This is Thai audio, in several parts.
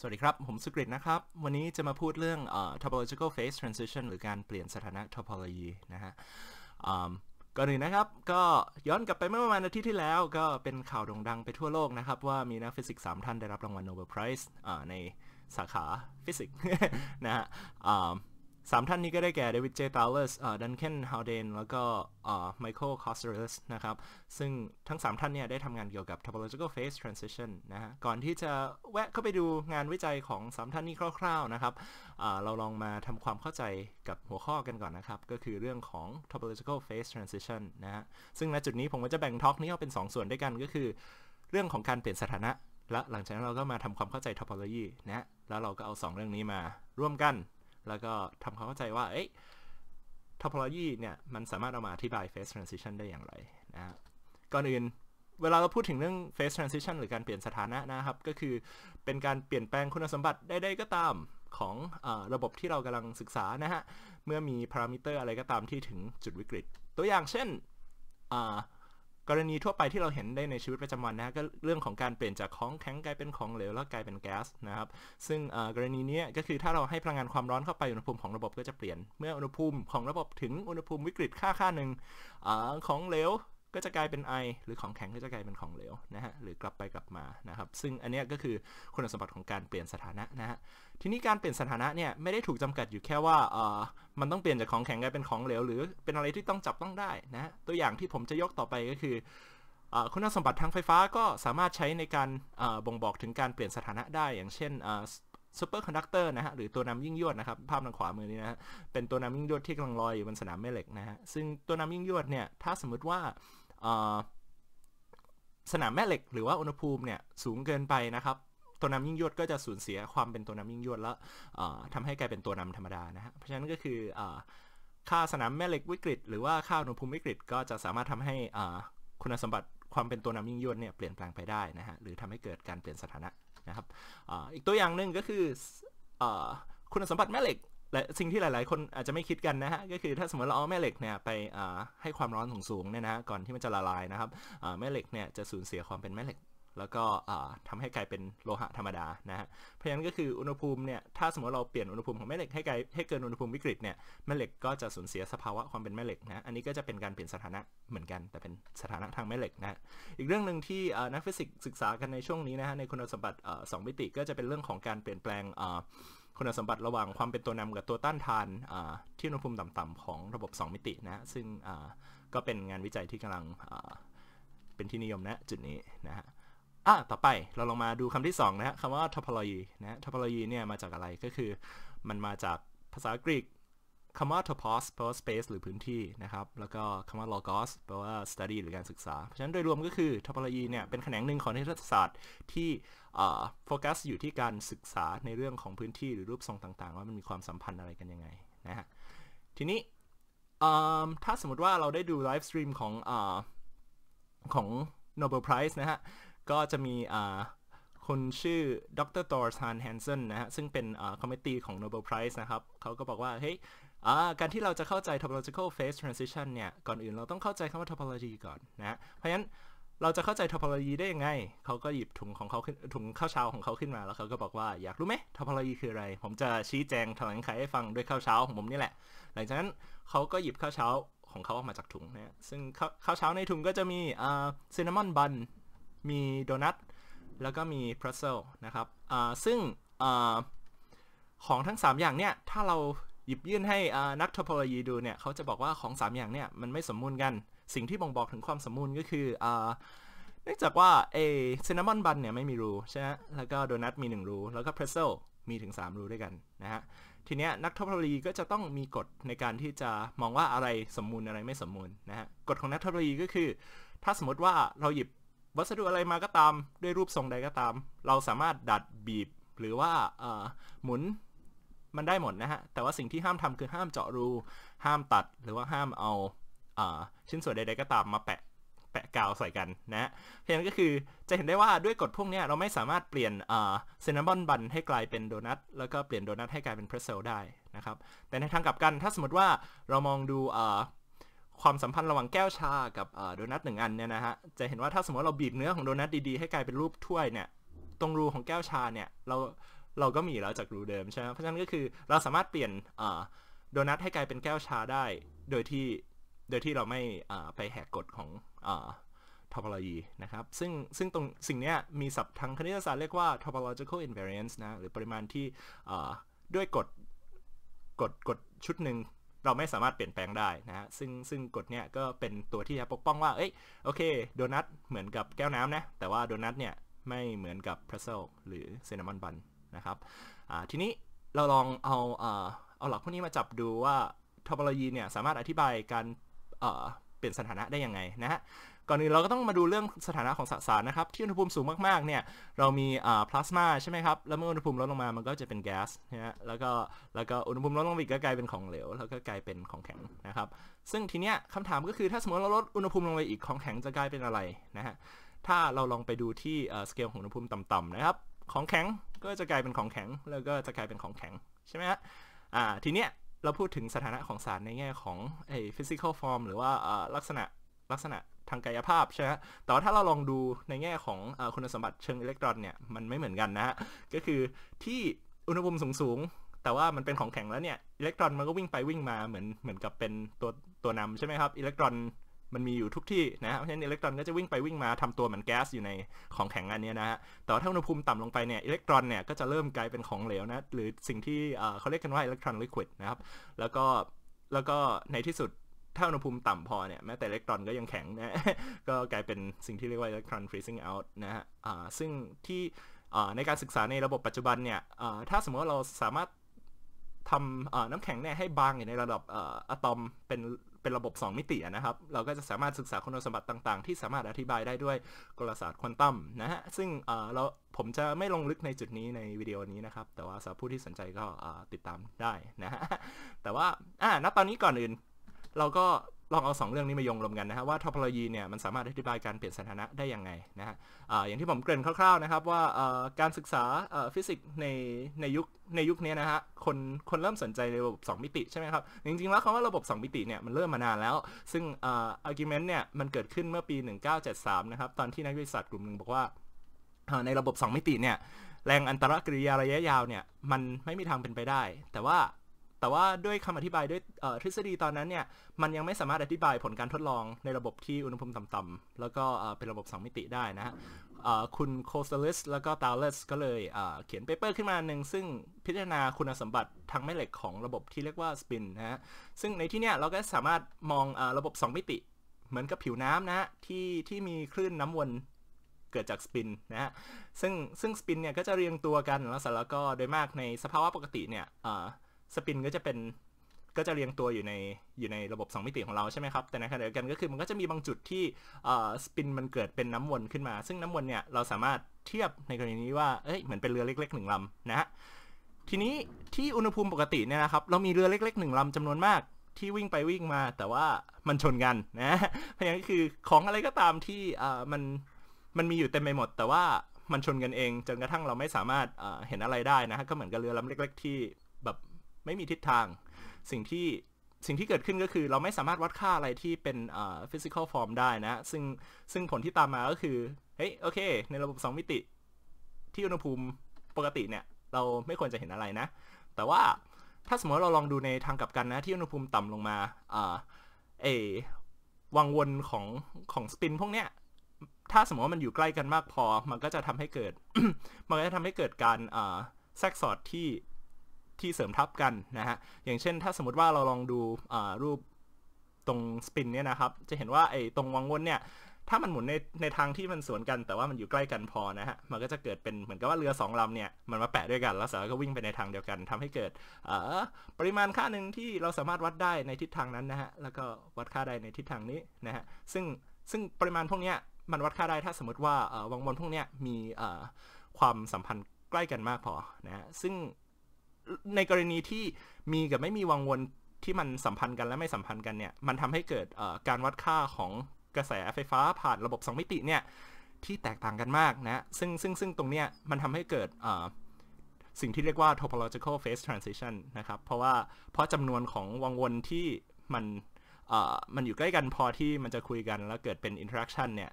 สวัสดีครับ ผมสุกริตนะครับ วันนี้จะมาพูดเรื่อง uh, topological phase transition หรือการเปลี่ยนสถานะ topology นะฮะก่อนอื่นนะครับก็ย้อนกลับไปเมื่อประมาณอาทิตย์ที่แล้ว ก็เป็นข่าวโด่งดังไปทั่วโลกนะครับ ว่ามีนักฟิสิกส์สามท่านได้รับรางวัลโนเบลไพรส์ในสาขาฟิสิกส์นะฮะสามท่านนี้ก็ได้แก่เดวิดเจตาเลสดันเคนฮาวเดน แล้วก็ไมเคิล คอสเตอร์สนะครับ ซึ่งทั้งสามท่านเนี่ยได้ทำงานเกี่ยวกับ topological phase transition นะฮะ ก่อนที่จะแวะเข้าไปดูงานวิจัยของสามท่านนี้คร่าว ๆ นะครับ เราลองมาทำความเข้าใจกับหัวข้อกันก่อนนะครับ ก็คือเรื่องของ topological phase transition นะฮะ ซึ่งณจุดนี้ผมก็จะแบ่งท็อกนี้ออกเป็น 2 ส่วนด้วยกันก็คือ เรื่องของการเปลี่ยนสถานะ และหลังจากนั้นเราก็มาทำความเข้าใจ topology นะแล้วเราก็เอา 2 เรื่องนี้มาร่วมกันแล้วก็ทำความเข้าใจว่าเอ๊ะทอพ o ลยีเนี่ยมันสามารถเอามาอธิบาย phase transition ได้อย่างไรนะก่อนอื่นเวลาเราพูดถึงเรื่อง phase transition หรือการเปลี่ยนสถานะนะครับ ก็คือเป็นการเปลี่ยนแปลงคุณสมบัติใดๆก็ตามของอระบบที่เรากำลังศึกษานะฮะเมื่อมีพารามิเตอร์อะไรก็ตามที่ถึงจุดวิกฤต ตัวอย่างเช่นกรณีทั่วไปที่เราเห็นได้ในชีวิตประจำวันนะก็เรื่องของการเปลี่ยนจากของแข็งกลายเป็นของเหลวแล้วกลายเป็นแก๊สนะครับซึ่งกรณีนี้ก็คือถ้าเราให้พลังงานความร้อนเข้าไปอุณหภูมิของระบบก็จะเปลี่ยนเมื่ออุณหภูมิของระบบถึงอุณหภูมิวิกฤตค่าค่าหนึ่งอของเหลวก็จะกลายเป็นไอ หรือของแข็งก็จะกลายเป็นของเหลวนะฮะหรือกลับไปกลับมานะครับซึ่งอันนี้ก็คือคุณสมบัติของการเปลี่ยนสถานะนะฮะทีนี้การเปลี่ยนสถานะเนี่ยไม่ได้ถูกจำกัดอยู่แค่ว่าเออมันต้องเปลี่ยนจากของแข็งกลายเป็นของเหลวหรือเป็นอะไรที่ต้องจับต้องได้นะตัวอย่างที่ผมจะยกต่อไปก็คือ คุณสมบัติทางไฟฟ้าก็สามารถใช้ในการบ่งบอกถึงการเปลี่ยนสถานะได้ อย่างเช่นซูเปอร์คอนดักเตอร์นะฮะหรือตัวนำยิ่งยวดนะครับ ภาพทางขวามือนี้นะฮะเป็นตัวนำยิ่งยวดที่กำลังลอยอยู่บนสนามแม่เหล็กนะฮะซึ่งตัวนำยิ่งยวดเนี่ยถ้าสมมติว่าสนามแม่เหล็กหรือว่าอุณหภูมิเนี่ยสูงเกินไปนะครับ ตัวนำยิ่งยวดก็จะสูญเสียความเป็นตัวนำยิ่งยวดแล้วทำให้กลายเป็นตัวนำธรรมดานะฮะเพราะฉะนั้นก็คือค่าสนามแม่เหล็กวิกฤต หรือว่าค่าอุณหภูมิวิกฤตก็จะสามารถทำให้คุณสมบัติความเป็นตัวนำยิ่งยวดเนี่ยเปลี่ยนแปลงไปได้นะฮะหรือทำให้เกิดการเปลี่ยนสถานะนะครับออีกตัวอย่างหนึ่งก็คืออคุณสมบัติแม่เหล็กและสิ่งที่หลายๆคนอาจจะไม่คิดกันนะฮะก็คือถ้าสมมติเราเอาแม่เหล็กเนี่ยไปให้ความร้อนสูงๆเนี่ยนะก่อนที่มันจะละลายนะครับแม่เหล็กเนี่ยจะสูญเสียความเป็นแม่เหล็ก แล้วก็ทำให้กลายเป็นโลหะธรรมดานะฮะเพราะฉะนั้นก็คืออุณหภูมิเนี่ยถ้าสมมติเราเปลี่ยนอุณหภูมิของแม่เหล็กให้กลให้เกินอุณหภูมิวิกฤตเนี่ยแม่เหล็กก็จะสูญเสียสภาวะความเป็นแม่เหล็กนะอันนี้ก็จะเป็นการเปลี่ยนสถานะเหมือนกันแต่เป็นสถานะทางแม่เหล็กนะอีกเรื่องหนึ่งที่นักฟิสิกส์ศึกษากันในช่วงนี้นะฮะในคุณสมบัติสองมิติก็จะเป็นเรื่องของการเปลี่ยนแปลงคุณสมบัติระหว่างความเป็นตัวนำกับตัวต้านทานที่อุณหภูมิต่ำๆ ของระบบ 2 มิตินะ ซึ่งก็เป็นงานวิจัยที่กำลังเป็นที่นิยมณนะจุดนี้นะฮะอ่ะต่อไปเราลองมาดูคำที่2นะฮะคำว่าทอพ o โ o g ีนะทอพ o โ o g ีเนี่ยมาจากอะไรก็คือมันมาจากภาษากรีกคำว่า topos แปลว่า space หรือพื้นที่นะครับ แล้วก็คำว่า logos แปลว่า study หรือการศึกษา เพราะฉะนั้นโดยรวมก็คือ topology เนี่ยเป็นแขนงหนึ่งของนิเทศศาสตร์ที่โฟกัสอยู่ที่การศึกษาในเรื่องของพื้นที่หรือรูปทรงต่างๆ ว่ามันมีความสัมพันธ์อะไรกันยังไง นะฮะทีนี้ถ้าสมมติว่าเราได้ดูไลฟ์สตรีมของอของ Nobel Prize นะฮะก็จะมีคนชื่อดรตอร์ซานแฮนเซนนะฮะซึ่งเป็นคอมมิตี้ของโนเบลไพรส์นะครับเขาก็บอกว่าเฮ้ย hey, การที่เราจะเข้าใจ topological phase transition เนี่ย ก่อนอื่นเราต้องเข้าใจคำว่า topology ก่อนนะเพราะฉะนั้นเราจะเข้าใจ topology ได้ยังไง เขาก็หยิบถุงของเขาขึ้น ถุงข้าวเช้าของเขาขึ้นมา แล้วเขาก็บอกว่าอยากรู้ไหม topology คืออะไร ผมจะชี้แจงถลงไขให้ฟังด้วยข้าวเช้าของผมนี่แหละ หลังจากนั้นเขาก็หยิบข้าวเช้าของเขาออกมาจากถุงนะซึ่งข้าวเช้าในถุงก็จะมีซินนามอนบันมีโดนัท แล้วก็มีพรัสเซลนะครับซึ่งของทั้ง 3 อย่างเนี่ย ถ้าเราหยิบยื่นให้นักโทโพโลยีดูเนี่ยเขาจะบอกว่าของ3อย่างเนี่ยมันไม่สมมูลกันสิ่งที่บ่งบอกถึงความสมมูลก็คือเนื่องจากว่าเอซินนามอนบันเนี่ยไม่มีรูใช่ไหมแล้วก็โดนัทมี1รูแล้วก็เพรสเซลมีถึง3รูด้วยกันนะฮะทีเนี้ยนักทบทลยีก็จะต้องมีกฎในการที่จะมองว่าอะไรสมมูลอะไรไม่สมมูลนะฮะกฎของนักทบทลยีก็คือ ถ้าสมมติว่าเราหยิบวัสดุอะไรมาก็ตาม ด้วยรูปทรงใดก็ตาม เราสามารถดัดบีบหรือว่าหมุนมันได้หมดนะฮะ แต่ว่าสิ่งที่ห้ามทำคือห้ามเจาะรู ห้ามตัด หรือว่าห้ามเอาชิ้นส่วนใด ๆ ก็ตามมาแปะ แปะกาวใส่กันนะ เพียะนก็คือจะเห็นได้ว่าด้วยกฎพวกนี้เราไม่สามารถเปลี่ยนเซนนามอนบันให้กลายเป็นโดนัท แล้วก็เปลี่ยนโดนัทให้กลายเป็นเพรสเซลได้นะครับ แต่ในทางกลับกันถ้าสมมติว่าเรามองดูความสัมพันธ์ระหว่างแก้วชากับโดนัทหนึ่งอันเนี่ยนะฮะ จะเห็นว่าถ้าสมมติเราบีบเนื้อของโดนัทดีๆให้กลายเป็นรูปถ้วยเนี่ย ตรงรูของแก้วชาเนี่ยเราเราก็มีแล้วจากรูเดิมใช่ไหม เพราะฉะนั้นก็คือเราสามารถเปลี่ยนโดนัทให้กลายเป็นแก้วชาได้โดยที่โดยที่เราไม่ไปแหกกฎของท o p o l o g y นะครับ ซึ่งซึ่งตรงสิ่งนี้มีศัพท์ทางคณิตศาสตร์เรียกว่า topological invariance นะ หรือปริมาณที่ด้วยกฎกฎกฎชุดหนึ่งเราไม่สามารถเปลี่ยนแปลงได้นะฮะซึ่งซึ่งกฎเนี้ยก็เป็นตัวที่จะปกป้องว่า เอ้ยโอเคโดนัทเหมือนกับแก้วน้ำนะ แต่ว่าโดนัทเนี่ยไม่เหมือนกับพรัสเซลหรือเซนนามอนบันนะครับทีนี้เราลองเอาเอาหลักพวกนี้มาจับดูว่าทอปโลยีเนี่ยสามารถอธิบายการเปลี่ยนสถานะได้ยังไงนะฮะก่อนอื่นเราก็ต้องมาดูเรื่องสถานะของสสารนะครับ ที่อุณหภูมิสูงมากๆเนี่ยเรามีพลาสมาใช่ไหมครับ แล้วเมื่ออุณหภูมิลดลงมามันก็จะเป็นแก๊สนะฮะแล้วก็แล้วก็อุณหภูมิลดลงอีกก็กลายเป็นของเหลวแล้วก็กลายเป็นของแข็งนะครับซึ่งทีเนี้ยคำถามก็คือถ้าสมมติเราลดอุณหภูมิลงไปอีกของแข็งจะกลายเป็นอะไรนะฮะถ้าเราลองไปดูที่สเกลของอุณหภูมิต่ำๆนะครับของแข็งก็จะกลายเป็นของแข็ง แล้วก็จะกลายเป็นของแข็งใช่ไหมฮะ อ่าทีเนี้ยเราพูดถึงสถานะของสารในแง่ของไอ้ physical form หรือว่าลักษณะลักษณะทางกายภาพใช่ไหมแต่ว่าถ้าเราลองดูในแง่ของอคุณสมบัติเชิงอิเล็กตรอนเนี่ย มันไม่เหมือนกันนะฮะ ก็คือที่อุณหภูมิสูงๆแต่ว่ามันเป็นของแข็งแล้วเนี่ยอิเล็กตรอนมันก็วิ่งไปวิ่งมาเหมือนเหมือนกับเป็นตัวตัวนำใช่ไหมครับอิเล็กตรอนมันมีอยู่ทุกที่นะเพราะฉะนั้นอิเล็กตรอนก็จะวิ่งไปวิ่งมาทำตัวเหมือนแก๊สอยู่ในของแข็งอันนี้นะฮะ แต่ว่าถ้าอุณหภูมิต่ำลงไปเนี่ยอิเล็กตรอนเนี่ยก็จะเริ่มกลายเป็นของเหลวนะ หรือสิ่งที่เขาเรียกกันว่าอิเล็กตรอนลิควิดนะครับ แล้วก็แล้วก็ในที่สุดถ้าอุณหภูมิต่ำพอเนี่ยแม้แต่อิเล็กตรอนก็ยังแข็งนะ ก็กลายเป็นสิ่งที่เรียกว่าอิเล็กตรอนฟรีซิ่งเอาท์นะฮะซึ่งที่ในการศึกษาในระบบปัจจุบันเนี่ยถ้าสมมติว่าเราสามารถทำน้ำแข็งเนี่ยให้บางอยู่ในระดับอะตอมเป็น็นระบบ 2 มิตินะครับ เราก็จะสามารถศึกษาคุณสมบัติต่างๆ ที่สามารถอธิบายได้ด้วย กลศาสตร์ควอนตัมนะฮะ ซึ่งเรา ผมจะไม่ลงลึกในจุดนี้ในวิดีโอนี้นะครับ แต่ว่าสำหรับผู้ที่สนใจก็ติดตามได้นะฮะ แต่ว่า อ่าณตอนนี้ก่อนอื่น เราก็ลองเอา2เรื่องนี้มายงรวมกันนะับว่าทอพอลยีเนี่ยมันสามารถอธิบายการเปลี่ยนสถานะได้ยังไงนะฮะอย่างที่ผมเกริ่นคร่าวๆนะครับ ว่าการศึกษาฟิสิกส์ในในยุคในยุคนี้นะฮะคนคนเริ่มสนใจในระบบ 2 มิติใช่ไหมครับ จริงๆแล้วคำว่าระบบ 2 มิติเนี่ยมันเริ่มมานานแล้ว ซึ่งอาร์กิวเมนต์เนี่ยมันเกิดขึ้นเมื่อปี 1973 นะครับ ตอนที่นักวิทยาศาสตร์กลุ่มหนึ่งบอกว่าในระบบ 2 มิติเนี่ยแรงอันตรกิริยาระยะยาวเนี่ยมันไม่มีทางเป็นไปได้ แต่ว่าแต่ว่าด้วยคำอธิบายด้วยทฤษฎีตอนนั้นเนี่ย มันยังไม่สามารถอธิบายผลการทดลองในระบบที่อุณหภูมิต่ำๆ แล้วก็เป็นระบบ 2 มิติได้นะฮะคุณโคสเตลิสแล้วก็ตาเลสก็เลยเขียนเปเปอร์ขึ้นมาหนึ่ง ซึ่งพิจารณาคุณสมบัติทางแม่เหล็กของระบบที่เรียกว่าสปินนะฮะ ซึ่งในที่เนี้ยเราก็สามารถมองอระบบ 2 มิติ เหมือนกับผิวน้ำนะฮะที่ที่มีคลื่นน้ำวนเกิดจากสปินนะฮะ ซึ่งซึ่งสปินเนี่ยก็จะเรียงตัวกันแล้วสร็จแล้วก็โดยมากในสภาวะปกติเนี่ยสปินก็จะเป็นก็จะเรียงตัวอยู่ในอยู่ในระบบ 2 มิติของเราใช่ไหมครับ แต่ในขณะเดียวกันก็คือมันก็จะมีบางจุดที่สปินมันเกิดเป็นน้ำวนขึ้นมา ซึ่งน้ำวนเนี่ยเราสามารถเทียบในกรณีนี้ว่าเอ้ยเหมือนเป็นเรือเล็กๆหนึ่งลำนะฮะทีนี้ที่อุณหภูมิปกติเนี่ยนะครับเรามีเรือเล็กๆหนึ่งลำจำนวนมากที่วิ่งไปวิ่งมาแต่ว่ามันชนกันนะเพราะงั้นคือของอะไรก็ตามที่มันมันมีอยู่เต็มไปหมด แต่ว่ามันชนกันเองจนกระทั่งเราไม่สามารถเห็นอะไรได้นะฮะก็เหมือนกับเรือลำเล็ก ๆที่แบบไม่มีทิศทาง สิ่งที่สิ่งที่เกิดขึ้นก็คือเราไม่สามารถวัดค่าอะไรที่เป็นอ่าฟิสิกอลฟอร์มได้นะ ซึ่งซึ่งผลที่ตามมาก็คือ เฮ้ยโอเค ในระบบ2มิติ ที่อุณหภูมิปกติเนี่ย เราไม่ควรจะเห็นอะไรนะ แต่ว่าถ้าสมมติเราลองดูในทางกลับกันนะ ที่อุณหภูมิต่ำลงมาอ่าเอวังวนของของสปินพวกเนี้ยถ้าสมมติว่ามันอยู่ใกล้กันมากพอมันก็จะทำให้เกิดมันก็จะทำให้เกิดการแทรกสอดที่ที่เสริมทับกันนะฮะ อย่างเช่น ถ้าสมมติว่าเราลองดูรูปตรงสปินเนี่ยนะครับ จะเห็นว่าไอ้ตรงวงวนเนี่ย ถ้ามันหมุนในในทางที่มันสวนกัน แต่ว่ามันอยู่ใกล้กันพอนะฮะ มันก็จะเกิดเป็นเหมือนกับว่าเรือ2ลำเนี่ยมันมาแปะด้วยกันแล้วเสารก็วิ่งไปในทางเดียวกัน ทำให้เกิดปริมาณค่าหนึ่งที่เราสามารถวัดได้ในทิศทางนั้นนะฮะ แล้วก็วัดค่าได้ในทิศทางนี้นะฮะ ซึ่งซึ่งปริมาณพวกเนี้ยมันวัดค่าได้ถ้าสมมติว่าวงวนพวกเนี้ยมีความสัมพันธ์ใกล้กันมากพอนะฮะ ซึ่งในกรณีที่มีกับไม่มีวังวนที่มันสัมพันธ์กันและไม่สัมพันธ์กันเนี่ยมัน ทำให้เกิดการวัดค่าของกระแสไฟฟ้าผ่านระบบสองมิติเนี่ยที่แตกต่างกันมากนะซึ่งซึ่งซึ่งตรงเนี้ยมันทำให้เกิดสิ่งที่เรียกว่า topological phase transition นะครับเพราะว่าเพราะจำนวนของวังวนที่มันมันอยู่ใกล้กันพอที่มันจะคุยกันแล้วเกิดเป็น interaction เนี่ย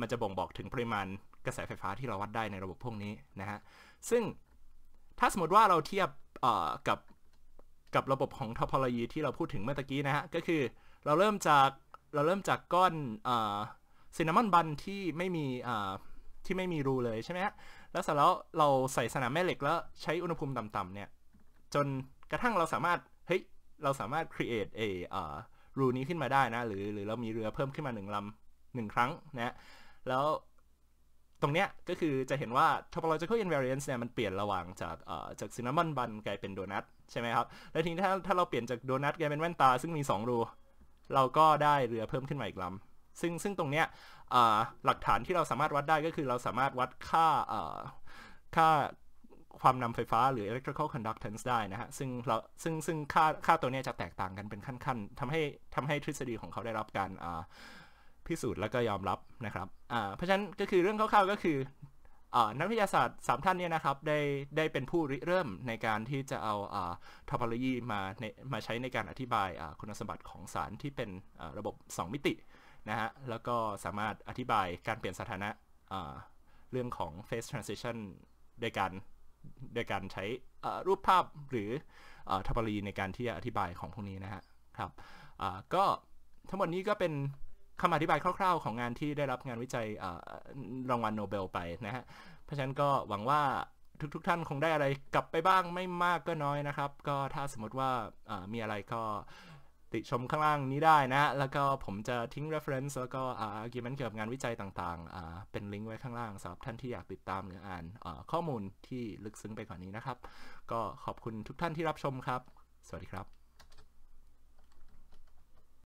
มันจะบ่งบอกถึงปริมาณกระแสไฟฟ้าที่เราวัดได้ในระบบพวกนี้นะฮะซึ่งถ้าสมมติว่าเราเทียบกับกับระบบของทอพอลยีที่เราพูดถึงเมื่อกี้นะฮะ ก็คือเราเริ่มจากเราเริ่มจากก้อนซินนามอนบันที่ไม่มีที่ไม่มีรูเลยใช่ไหมฮะ แล้วเสร็จแล้วเราใส่สนามแม่เหล็กแล้วใช้อุณหภูมิต่ำๆเนี่ย จนกระทั่งเราสามารถเฮ้ยเราสามารถ create a รูนี้ขึ้นมาได้นะหรือหรือเรามีเรือเพิ่มขึ้นมาหนึ่งลำหนึ่งครั้งนะแล้วตรงเนี้ยก็คือจะเห็นว่า topological invariance เนี่ยมันเปลี่ยนระหว่างจากเออ่จากซินนามอนบันกลายเป็นโดนัท ใช่ไหมครับ แล้วทีนี้ถ้าถ้าเราเปลี่ยนจากโดนัทกลายเป็นแว่นตาซึ่งมี 2 รู เราก็ได้เรือเพิ่มขึ้นมาอีกลำซึ่งซึ่งตรงเนี้ยหลักฐานที่เราสามารถวัดได้ก็คือเราสามารถวัดค่าเออ่ค่าความนำไฟฟ้าหรือ electrical conductance ได้นะฮะซึ่งเราซึ่งซึ่งค่าค่าตัวนี้จะแตกต่างกันเป็นขั้น ๆทำให้ทำให้ทฤษฎีของเขาได้รับการอ่พิสูจน์แล้วก็ยอมรับนะครับเพราะฉะนั้นก็คือเรื่องคร่าวๆก็คือนักวิทยาศาสตร์3ท่านเนี่ยนะครับ ได้ได้เป็นผู้ริเริ่มในการที่จะเอาทอปอลยีมามาใช้ในการอธิบายคุณสมบัติของสารที่เป็นระบบ 2 มิตินะฮะแล้วก็สามารถอธิบายการเปลี่ยนสถานะเรื่องของ phase transition โดยการโดยการใช้รูปภาพหรือทอปอลีในการที่จะอธิบายของพวกนี้นะฮะครับก็ทั้งหมดนี้ก็เป็นคำอธิบายคร่าวๆของงานที่ได้รับงานวิจัยรางวัลโนเบลไปนะฮะเพราะฉะนั้นก็หวังว่าทุกๆทท่านคงได้อะไรกลับไปบ้างไม่มากก็น้อยนะครับ ก็ถ้าสมมติว่ามีอะไรก็ติชมข้างล่างนี้ได้นะ แล้วก็ผมจะทิ้ง reference แล้วก็ argument เกี่ยวกับงานวิจัยต่างๆ เป็นลิงก์ไว้ข้างล่างสำหรับท่านที่อยากติดตามหรืออ่านข้อมูลที่ลึกซึ้งไปกว่านนี้นะครับ ก็ขอบคุณทุกท่านที่รับชมครับ สวัสดีครับ